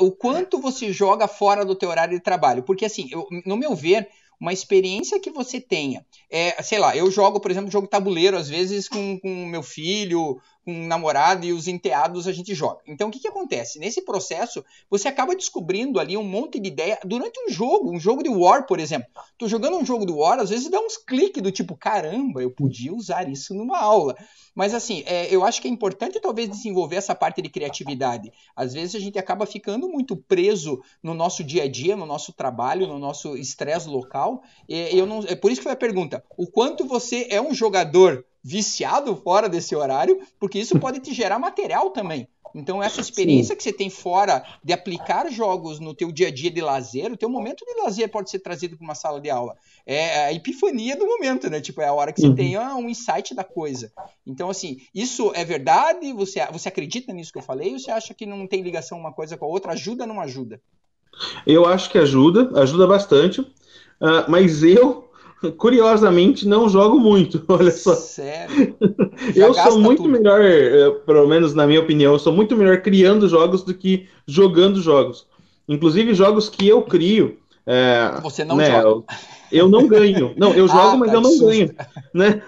o é. quanto você joga fora do teu horário de trabalho. Porque, assim, eu, no meu ver, uma experiência que você tenha. É, sei lá, eu jogo, por exemplo, jogo tabuleiro, às vezes com, com meu filho, com namorado e os enteados a gente joga. Então o que, que acontece? Nesse processo, você acaba descobrindo ali um monte de ideia durante um jogo, um jogo de War, por exemplo. Tô jogando um jogo de War, às vezes dá uns cliques do tipo, caramba, eu podia usar isso numa aula. Mas assim, é, eu acho que é importante talvez desenvolver essa parte de criatividade. Às vezes a gente acaba ficando muito preso no nosso dia a dia, no nosso trabalho, no nosso estresse local. e eu não, é por isso que foi a pergunta: o quanto você é um jogador viciado fora desse horário, porque isso pode te gerar material também. Então essa experiência Sim. que você tem fora de aplicar jogos no teu dia a dia de lazer, o teu momento de lazer pode ser trazido para uma sala de aula. É a epifania do momento, né? Tipo, é a hora que você uhum. tem um insight da coisa. Então assim, isso é verdade? Você, você acredita nisso que eu falei? Ou você acha que não tem ligação uma coisa com a outra? Ajuda ou não ajuda? Eu acho que ajuda, ajuda bastante. Uh, mas eu curiosamente, não jogo muito, olha só. Sério? eu sou muito tudo. melhor, eh, pelo menos na minha opinião, eu sou muito melhor criando jogos do que jogando jogos. Inclusive, jogos que eu crio. É, Você não né, joga. Eu, eu não ganho. Não, eu ah, jogo, ah, mas tá eu não susto. ganho. Né?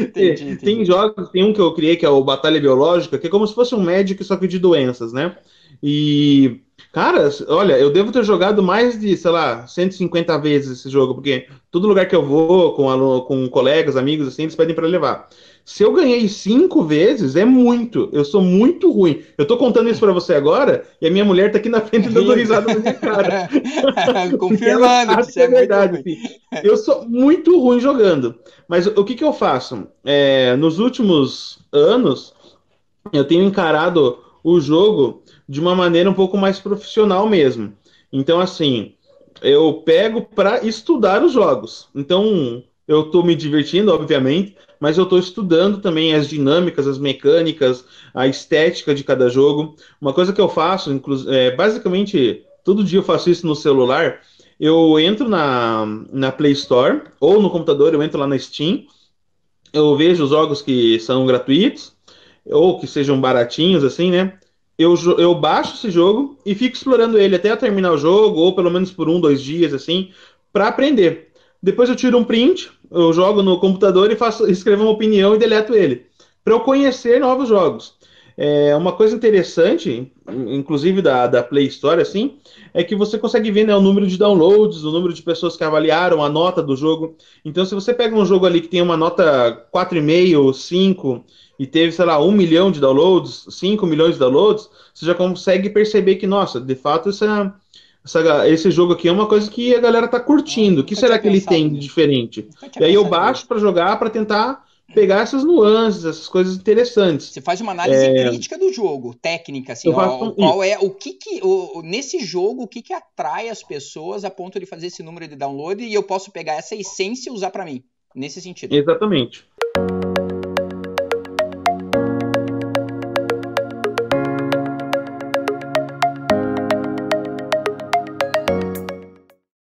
entendi, entendi. Tem jogos, tem um que eu criei que é o Batalha Biológica, que é como se fosse um médico, só que de doenças, né? E Cara, olha, eu devo ter jogado mais de, sei lá, 150 vezes esse jogo, porque todo lugar que eu vou, com, aluno, com colegas, amigos, assim, eles pedem para levar. Se eu ganhei cinco vezes, é muito. Eu sou muito ruim. Eu tô contando isso para você agora e a minha mulher tá aqui na frente dando risada na minha cara. Confirmando que é, é verdade. Assim. Eu sou muito ruim jogando. Mas o que, que eu faço? É, nos últimos anos, eu tenho encarado o jogo de uma maneira um pouco mais profissional mesmo. Então, assim, eu pego para estudar os jogos. Então, eu estou me divertindo, obviamente, mas eu estou estudando também as dinâmicas, as mecânicas, a estética de cada jogo. Uma coisa que eu faço, é, basicamente, todo dia eu faço isso no celular. Eu entro na, na Play Store ou no computador, eu entro lá na Steam, eu vejo os jogos que são gratuitos, ou que sejam baratinhos, assim, né? Eu, eu baixo esse jogo e fico explorando ele até terminar o jogo, ou pelo menos por um, dois dias, assim, para aprender. Depois eu tiro um print, eu jogo no computador e faço, escrevo uma opinião e deleto ele. para eu conhecer novos jogos. É, uma coisa interessante, inclusive da, da Play Store, assim, é que você consegue ver né, o número de downloads, o número de pessoas que avaliaram, a nota do jogo. Então, se você pega um jogo ali que tem uma nota 4,5, 5, e teve, sei lá, 1 milhão de downloads, 5 milhões de downloads, você já consegue perceber que, nossa, de fato, essa, essa, esse jogo aqui é uma coisa que a galera tá curtindo. O que será que ele tem de diferente? E aí eu baixo para jogar, para tentar pegar essas nuances, essas coisas interessantes. Você faz uma análise é... crítica do jogo, técnica, assim, ó, qual é o que que o, nesse jogo o que que atrai as pessoas a ponto de fazer esse número de download e eu posso pegar essa essência e usar para mim nesse sentido. Exatamente.